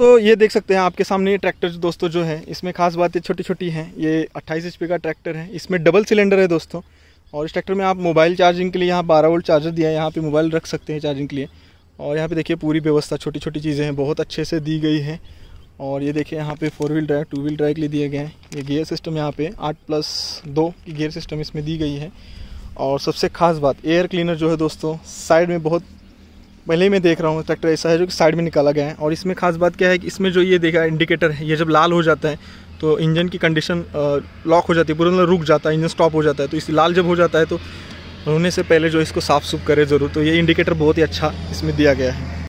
दोस्तों ये देख सकते हैं आपके सामने ये ट्रैक्टर दोस्तों जो है इसमें खास बात ये छोटी छोटी हैं ये 28 एच का ट्रैक्टर है इसमें डबल सिलेंडर है दोस्तों और इस ट्रैक्टर में आप मोबाइल चार्जिंग के लिए यहाँ 12 वोल्ट चार्जर दिया है यहाँ पे मोबाइल रख सकते हैं चार्जिंग के लिए और यहाँ पर देखिए पूरी व्यवस्था छोटी छोटी चीज़ें हैं बहुत अच्छे से दी गई हैं और ये देखिए यहाँ पे four wheel drive two wheel drive के लिए दिए गए हैं ये गियर सिस्टम यहाँ पे आठ प्लस दो की गियर सिस्टम इसमें दी गई है और सबसे खास बात एयर क्लीनर जो है दोस्तों साइड में बहुत पहले ही मैं देख रहा हूँ ट्रैक्टर ऐसा है जो कि साइड में निकाला गया है और इसमें खास बात क्या है कि इसमें जो ये देखा इंडिकेटर है ये जब लाल हो जाता है तो इंजन की कंडीशन लॉक हो जाती है पूरा रुक जाता है इंजन स्टॉप हो जाता है तो इस लाल जब हो जाता है तो होने से पहले जो इसको साफ़ सुफ करे ज़रूर तो ये इंडिकेटर बहुत ही अच्छा इसमें दिया गया है